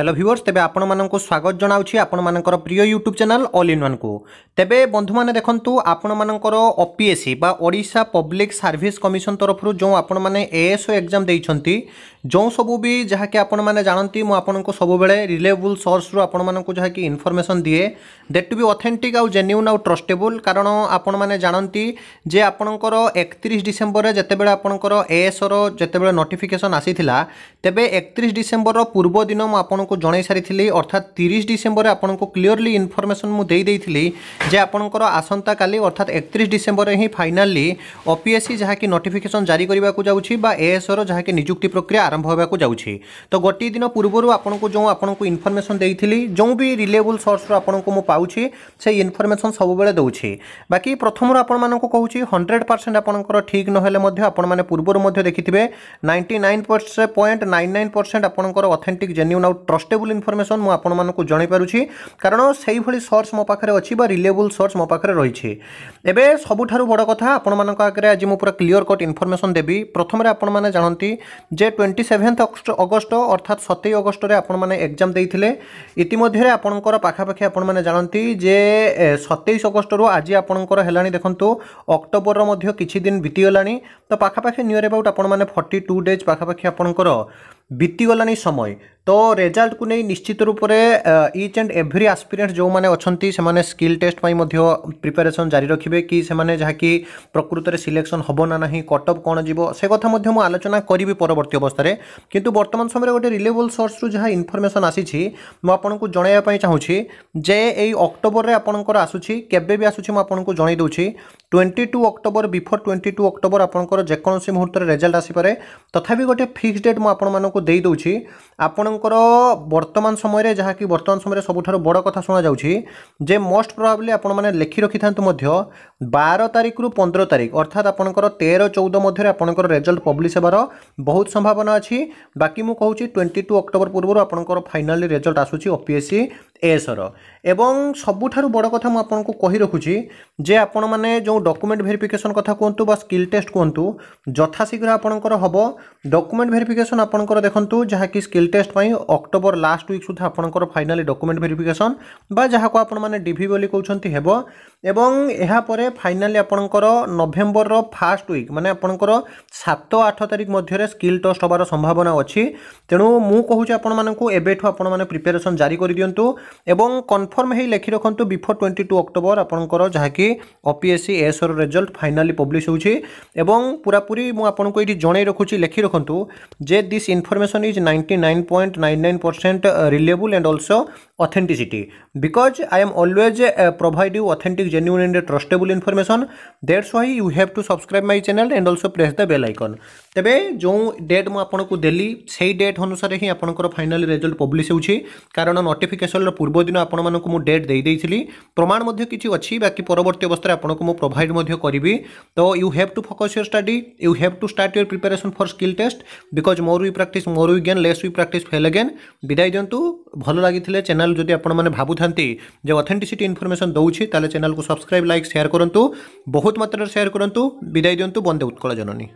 hello viewers তেবে আপনার স্বাগত জনাওছি আপনার প্রিয় YouTube channel all in one কু তেবে বন্ধু মানে দেখুন আপনার অপিএসি বা ওড়শা পব্লিক সার্ভিস কমিশন তরফর যে আপনার এএসও এক্সাম দিয়েছেন যে সবু বি যা আপনার জাঁতি মু আপনার সবুলে রিলেবল সোর্সর আপনার যা ইনফরমেসন দিয়ে দ্যাট টু বি অথেন্টিক আউ জেনুইন আউ ট্রস্টেবল কারণ আপনার জাঁতি যে আপনার একত্রিশ ডিসেম্বরের যেতবে আপনার এএসওর যেতবে নোটিফিকেসন আসি তেবে একত্রিশ ডিসেম্বর পূর্ব দিন মু আপনার ଆପଣଙ୍କୁ ଜଣାଇ ସାରିଥିଲି ଅର୍ଥାତ୍ ତିରିଶ ଡିସେମ୍ବର ଆପଣଙ୍କୁ କ୍ଲିଅରଲି ଇନଫର୍ମେସନ୍ ମୁଁ ଦେଇଦେଇଥିଲି ଯେ ଆପଣଙ୍କର ଆସନ୍ତାକାଲି ଅର୍ଥାତ୍ ଏକତିରିଶ ଡିସେମ୍ବରରେ ହିଁ ଫାଇନାଲି ଓପିଏସ୍ସି ଯାହାକି ନୋଟିଫିକେସନ୍ ଜାରି କରିବାକୁ ଯାଉଛି ବା ଏଏସ୍ଓର ଯାହାକି ନିଯୁକ୍ତି ପ୍ରକ୍ରିୟା ଆରମ୍ଭ ହେବାକୁ ଯାଉଛି ତ ଗୋଟିଏ ଦିନ ପୂର୍ବରୁ ଆପଣଙ୍କୁ ଯେଉଁ ଆପଣଙ୍କୁ ଇନଫର୍ମେସନ୍ ଦେଇଥିଲି ଯେଉଁ ବି ରିଲେବୁଲ୍ ସୋର୍ସରୁ ଆପଣଙ୍କୁ ମୁଁ ପାଉଛି ସେଇ ଇନଫର୍ମେସନ୍ ସବୁବେଳେ ଦେଉଛି ବାକି ପ୍ରଥମରୁ ଆପଣମାନଙ୍କୁ କହୁଛି ହଣ୍ଡ୍ରେଡ଼ ପରସେଣ୍ଟ ଆପଣଙ୍କର ଠିକ୍ ନହେଲେ ମଧ୍ୟ ଆପଣମାନେ ପୂର୍ବରୁ ମଧ୍ୟ ଦେଖିଥିବେ ninety nine point nine nine percent ଆପଣଙ୍କର ଅଥେଣ୍ଟିକ୍ ଜେନ୍ୟୁନ୍ ଆଉଟ୍ ଟ୍ରଷ୍ଟେବୁଲ୍ ଇନଫର୍ମେସନ୍ ମୁଁ ଆପଣମାନଙ୍କୁ ଜଣାଇପାରୁଛି କାରଣ ସେଇଭଳି ସୋର୍ସ ମୋ ପାଖରେ ଅଛି ବା ରିଲେବୁଲ୍ ସୋର୍ସ ମୋ ପାଖରେ ରହିଛି ଏବେ ସବୁଠାରୁ ବଡ଼ କଥା ଆପଣମାନଙ୍କ ଆଗରେ ଆଜି ମୁଁ ପୁରା କ୍ଲିଅର୍ କଟ୍ ଇନଫର୍ମେସନ୍ ଦେବି ପ୍ରଥମରେ ଆପଣମାନେ ଜାଣନ୍ତି ଯେ ଟ୍ୱେଣ୍ଟି ସେଭେନ୍ଥ ଅଗଷ୍ଟ ଅର୍ଥାତ୍ ସତେଇ ଅଗଷ୍ଟରେ ଆପଣମାନେ ଏକ୍ଜାମ୍ ଦେଇଥିଲେ ଇତିମଧ୍ୟରେ ଆପଣଙ୍କର ପାଖାପାଖି ଆପଣମାନେ ଜାଣନ୍ତି ଯେ ସତେଇଶ ଅଗଷ୍ଟରୁ ଆଜି ଆପଣଙ୍କର ହେଲାଣି ଦେଖନ୍ତୁ ଅକ୍ଟୋବରର ମଧ୍ୟ କିଛି ଦିନ ବିତିଗଲାଣି ତ ପାଖାପାଖି ନିୟର୍ ଆବାଉଟ୍ ଆପଣମାନେ ଫର୍ଟି ଟୁ ଡେଜ୍ ପାଖାପାଖି ଆପଣଙ୍କର ବିତିଗଲାଣି ସମୟ তো ରେଜଲ୍ଟକୁ ନେଇ ନିଶ୍ଚିତ ରୂପରେ ଇଚ୍ ଆଣ୍ଡ ଏଭ୍ରି ଆସ୍ପିରେଣ୍ଟ ଯେଉଁମାନେ ଅଛନ୍ତି ସେମାନେ ସ୍କିଲ୍ ଟେଷ୍ଟ ପାଇଁ ମଧ୍ୟ ପ୍ରିପାରେସନ୍ ଜାରି ରଖିବେ କି ସେମାନେ ଯାହାକି ପ୍ରକୃତରେ ସିଲେକ୍ସନ୍ ହେବ ନା ନାହିଁ କଟଅଫ୍ କ'ଣ ଯିବ ସେ କଥା ମଧ୍ୟ ମୁଁ ଆଲୋଚନା କରିବି ପରବର୍ତ୍ତୀ ଅବସ୍ଥାରେ କିନ୍ତୁ ବର୍ତ୍ତମାନ ସମୟରେ ଗୋଟେ ରିଲେବୁଲ୍ ସୋର୍ସରୁ ଯାହା ଇନଫର୍ମେସନ୍ ଆସିଛି ମୁଁ ଆପଣଙ୍କୁ ଜଣାଇବା ପାଇଁ ଚାହୁଁଛି ଯେ ଏଇ ଅକ୍ଟୋବରରେ ଆପଣଙ୍କର ଆସୁଛି କେବେ ବି ଆସୁଛି ମୁଁ ଆପଣଙ୍କୁ ଜଣାଇ ଦେଉଛି twenty two October before twenty two October ଆପଣଙ୍କର ଯେକୌଣସି ମୁହୂର୍ତ୍ତରେ ରେଜଲ୍ଟ ଆସିପାରେ ତଥାପି ଗୋଟେ ଫିକ୍ସ ଡେଟ୍ ମୁଁ ଆପଣମାନଙ୍କୁ ଦେଇଦେଉଛି ଆପଣ ଆପଣଙ୍କର ବର୍ତ୍ତମାନ ସମୟରେ ଯାହାକି ବର୍ତ୍ତମାନ ସମୟରେ ସବୁଠାରୁ ବଡ଼ କଥା ଶୁଣାଯାଉଛି ଯେ ମୋଷ୍ଟ ପ୍ରୋବାବ୍ଲି ଆପଣମାନେ ଲେଖି ରଖିଥାନ୍ତୁ ମଧ୍ୟ ବାର ତାରିଖରୁ ପନ୍ଦର ତାରିଖ ଅର୍ଥାତ୍ ଆପଣଙ୍କର ତେର ଚଉଦ ମଧ୍ୟରେ ଆପଣଙ୍କର ରେଜଲ୍ଟ ପବ୍ଲିଶ ହେବାର ବହୁତ ସମ୍ଭାବନା ଅଛି ବାକି ମୁଁ କହୁଛି ଟ୍ୱେଣ୍ଟି ଟୁ ଅକ୍ଟୋବର ପୂର୍ବରୁ ଆପଣଙ୍କର ଫାଇନାଲି ରେଜଲ୍ଟ ଆସୁଛି ଓ ପି ଏସ୍ ସି ଏସ୍ର ଏବଂ ସବୁଠାରୁ ବଡ଼ କଥା ମୁଁ ଆପଣଙ୍କୁ କହି ରଖୁଛି ଯେ ଆପଣମାନେ ଯେଉଁ ଡକୁମେଣ୍ଟ ଭେରିଫିକେସନ୍ କଥା କୁହନ୍ତୁ ବା ସ୍କିଲ୍ ଟେଷ୍ଟ କୁହନ୍ତୁ ଯଥାଶୀଘ୍ର ଆପଣଙ୍କର ହେବ ଡକୁମେଣ୍ଟ ଭେରିଫିକେସନ୍ ଆପଣଙ୍କର ଦେଖନ୍ତୁ ଯାହାକି ସ୍କିଲ୍ ଟେଷ୍ଟ ପାଇଁ ଅକ୍ଟୋବର ଲାଷ୍ଟ ୱିକ୍ ସୁଦ୍ଧା ଆପଣଙ୍କର ଫାଇନାଲି ଡକୁମେଣ୍ଟ ଭେରିଫିକେସନ୍ ବା ଯାହାକୁ ଆପଣମାନେ ଡିଭି ବୋଲି କହୁଛନ୍ତି ହେବ ଏବଂ ଏହାପରେ ଫାଇନାଲି ଆପଣଙ୍କର ନଭେମ୍ବରର ଫାଷ୍ଟ ୱିକ୍ ମାନେ ଆପଣଙ୍କର ସାତ ଆଠ ତାରିଖ ମଧ୍ୟରେ ସ୍କିଲ୍ ଟେଷ୍ଟ ହେବାର ସମ୍ଭାବନା ଅଛି ତେଣୁ ମୁଁ କହୁଛି ଆପଣମାନଙ୍କୁ ଏବେଠୁ ଆପଣମାନେ ପ୍ରିପାରେସନ୍ ଜାରି କରିଦିଅନ୍ତୁ ଏବଂ କନଫର୍ମ ହେଇ ଲେଖି ରଖନ୍ତୁ ବିଫୋର୍ ଟ୍ୱେଣ୍ଟି ଟୁ ଅକ୍ଟୋବର ଆପଣଙ୍କର ଯାହାକି ଓପିଏସ୍ସି ଏସ୍ଓର ରେଜଲ୍ଟ ଫାଇନାଲି ପବ୍ଲିଶ ହେଉଛି ଏବଂ ପୁରାପୁରି ମୁଁ ଆପଣଙ୍କୁ ଏଇଠି ଜଣାଇ ରଖୁଛି ଲେଖି ରଖନ୍ତୁ ଯେ this information is ninety nine point 99.99% uh, reliable and also authenticity because i am always uh, provide you authentic genuine and trustable information that's why you have to subscribe my channel and also press the bell icon তবে যে date মু আপনার দেলি সেই date অনুসারে হি আপনার final result publish হচ্ছে কারণ নোটিফিকেসনর পূর্ব দিন আপনার মু ডেট দিয়েছিল প্রমাণ কিছু অছি বাকি পরবর্তী অবস্থায় আপনার মু প্রোভাইড করবি তো you have to focus your study you have to start your preparation for skill test because more we practice more we gain less we practice fail ହେଲେ ଗେନ୍ ବିଦାୟ ଦିଅନ୍ତୁ ଭଲ ଲାଗିଥିଲେ ଚ୍ୟାନେଲ୍ ଯଦି ଆପଣମାନେ ଭାବୁଥାନ୍ତି ଯେ ଅଥେଣ୍ଟିସିଟି ଇନଫର୍ମେସନ୍ ଦେଉଛି ତାହେଲେ ଚ୍ୟାନେଲ୍କୁ ସବସ୍କ୍ରାଇବ୍ ଲାଇକ୍ ସେୟାର କରନ୍ତୁ ବହୁତ ମାତ୍ରାରେ ସେୟାର କରନ୍ତୁ ବିଦାୟ ଦିଅନ୍ତୁ ବନ୍ଦେ ଉତ୍କଳ ଜନନୀ